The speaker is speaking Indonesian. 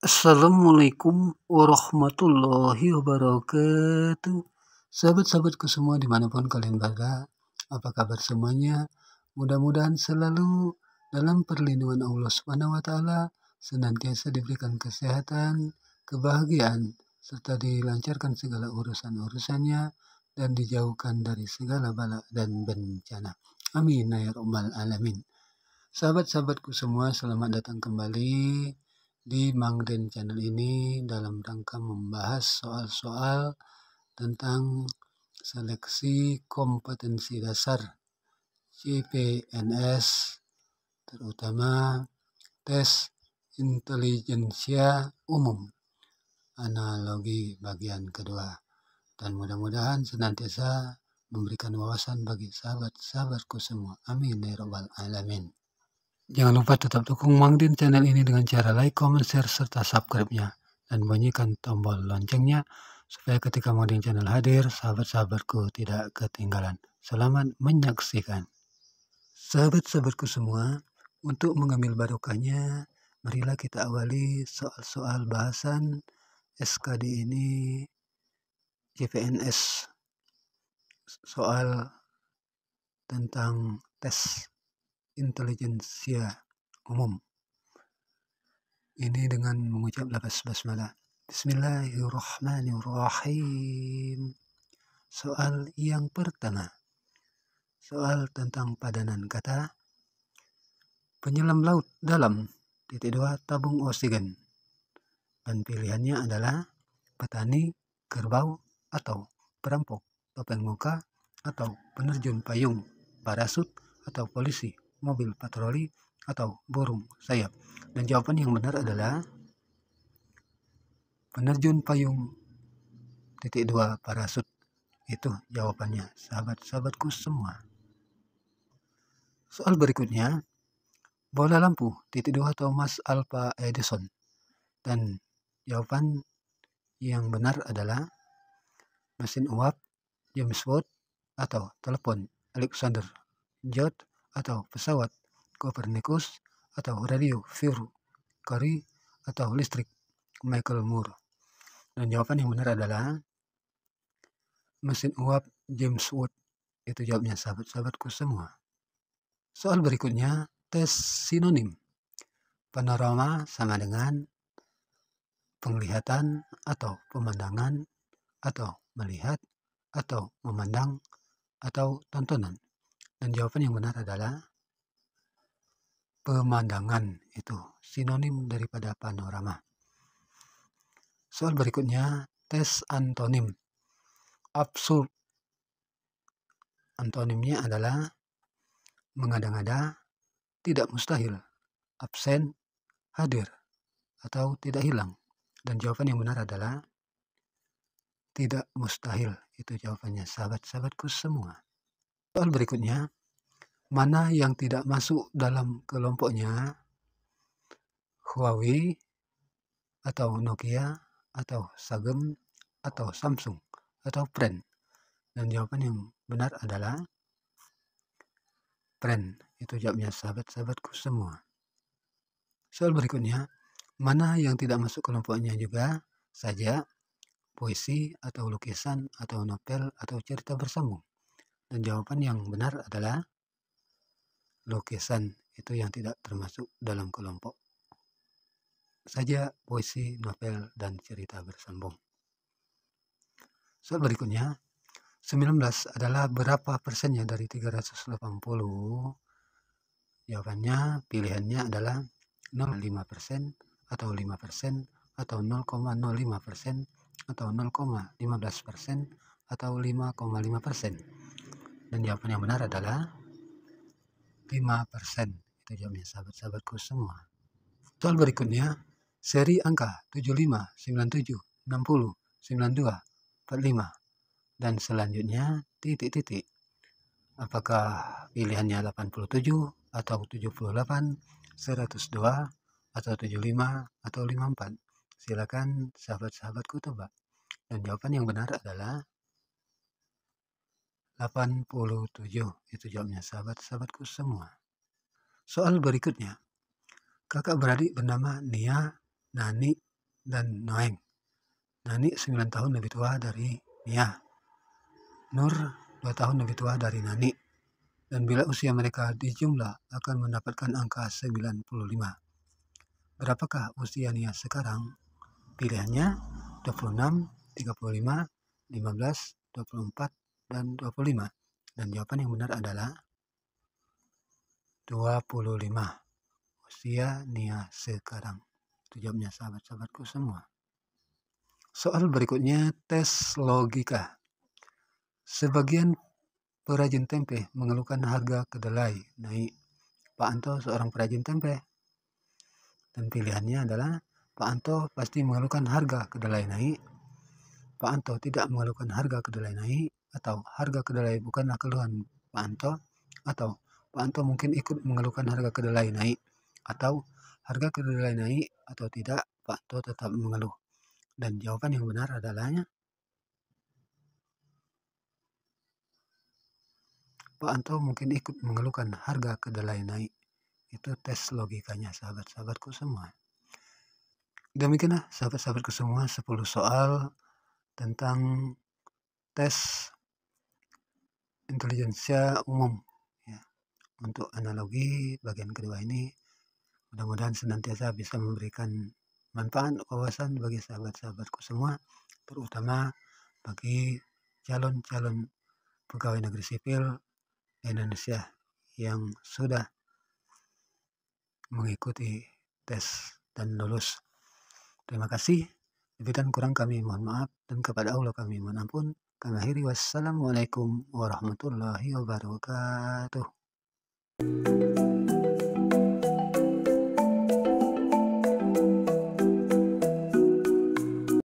Assalamualaikum warahmatullahi wabarakatuh Sahabat-sahabatku semua dimanapun kalian berada Apa kabar semuanya? Mudah-mudahan selalu dalam perlindungan Allah Subhanahu wa Ta'ala senantiasa diberikan kesehatan, kebahagiaan, serta dilancarkan segala urusan-urusannya dan dijauhkan dari segala bala dan bencana. Amin ya robbal alamin. Sahabat-sahabatku semua, selamat datang kembali di Mangden Channel ini dalam rangka membahas soal-soal tentang seleksi kompetensi dasar CPNS terutama tes intelijensia umum analogi bagian kedua dan mudah-mudahan senantiasa memberikan wawasan bagi sahabat-sahabatku semua amin ya robbal alamin Jangan lupa tetap dukung Mangdin channel ini dengan cara like, comment, share, serta subscribe-nya. Dan bunyikan tombol loncengnya supaya ketika mangdin channel hadir, sahabat-sahabatku tidak ketinggalan. Selamat menyaksikan. Sahabat-sahabatku semua, untuk mengambil barokahnya, marilah kita awali soal-soal bahasan SKD ini JPNS soal tentang tes intelijensia umum. Ini dengan mengucap lapas basmalah. Bismillahirrahmanirrahim. Soal yang pertama. Soal tentang padanan kata. Penyelam laut dalam titik dua tabung oksigen. Dan pilihannya adalah petani, kerbau, atau perampok, topeng muka, atau penerjun payung, parasut, atau polisi mobil patroli atau burung sayap? Dan jawaban yang benar adalah penerjun payung titik dua parasut. Itu jawabannya, sahabat-sahabatku semua. Soal berikutnya, bola lampu titik dua Thomas Alva Edison. Dan jawaban yang benar adalah mesin uap James Watt atau telepon Alexander Judd atau pesawat, Copernicus atau radio Firu, Kari atau listrik, Michael Moore. Dan jawaban yang benar adalah mesin uap James Watt. Itu jawabnya sahabat-sahabatku semua. Soal berikutnya, tes sinonim. Panorama sama dengan penglihatan atau pemandangan atau melihat atau memandang atau tontonan. Dan jawaban yang benar adalah pemandangan itu sinonim daripada panorama. Soal berikutnya tes antonim. Absurd. Antonimnya adalah mengada-ngada, tidak mustahil, absen, hadir, atau tidak hilang. Dan jawaban yang benar adalah tidak mustahil. Itu jawabannya sahabat-sahabatku semua. Soal berikutnya, mana yang tidak masuk dalam kelompoknya Huawei atau Nokia atau Sagem atau Samsung atau Pren? Dan jawaban yang benar adalah Pren. Itu jawabnya sahabat-sahabatku semua. Soal berikutnya, mana yang tidak masuk kelompoknya juga saja puisi atau lukisan atau novel atau cerita bersambung. Dan jawaban yang benar adalah lukisan itu yang tidak termasuk dalam kelompok. Saja puisi, novel, dan cerita bersambung. Soal berikutnya, 19 adalah berapa persennya dari 380? Jawabannya, pilihannya adalah 0,5 persen, atau 5 persen, atau 0,05 persen, atau 0,15 persen, atau 5,5 persen dan jawaban yang benar adalah 5% itu jawabnya sahabat-sahabatku semua soal berikutnya seri angka 75, 97, 60, 92, 45 dan selanjutnya titik-titik apakah pilihannya 87 atau 78 102 atau 75 atau 54 silakan sahabat-sahabatku tebak dan jawaban yang benar adalah 87 itu jawabnya sahabat-sahabatku semua soal berikutnya kakak beradik bernama Nia Nani dan Noeng Nani 9 tahun lebih tua dari Nia Nur 2 tahun lebih tua dari Nani dan bila usia mereka dijumlah akan mendapatkan angka 95 berapakah usia Nia sekarang pilihannya 26 35 15 24 dan 25? Dan jawaban yang benar adalah 25. Usia Nia sekarang. Itu jawabnya sahabat-sahabatku semua. Soal berikutnya tes logika. Sebagian perajin tempe mengeluhkan harga kedelai naik. Pak Anto seorang perajin tempe. Dan pilihannya adalah Pak Anto pasti mengeluhkan harga kedelai naik. Pak Anto tidak mengeluhkan harga kedelai naik atau harga kedelai bukanlah keluhan Pak Anto atau Pak Anto mungkin ikut mengeluhkan harga kedelai naik atau harga kedelai naik atau tidak Pak Anto tetap mengeluh dan jawaban yang benar adalah Pak Anto mungkin ikut mengeluhkan harga kedelai naik itu tes logikanya sahabat-sahabatku semua demikianlah sahabat-sahabatku semua 10 soal tentang tes intelijensia umum ya. untuk analogi bagian kedua ini mudah-mudahan senantiasa bisa memberikan manfaat wawasan bagi sahabat-sahabatku semua terutama bagi calon-calon pegawai negeri sipil Indonesia yang sudah mengikuti tes dan lulus. Terima kasih. Lebih dan kurang kami mohon maaf dan kepada Allah kami mohon ampun. Kamakhiri wassalamualaikum warahmatullahi wabarakatuh.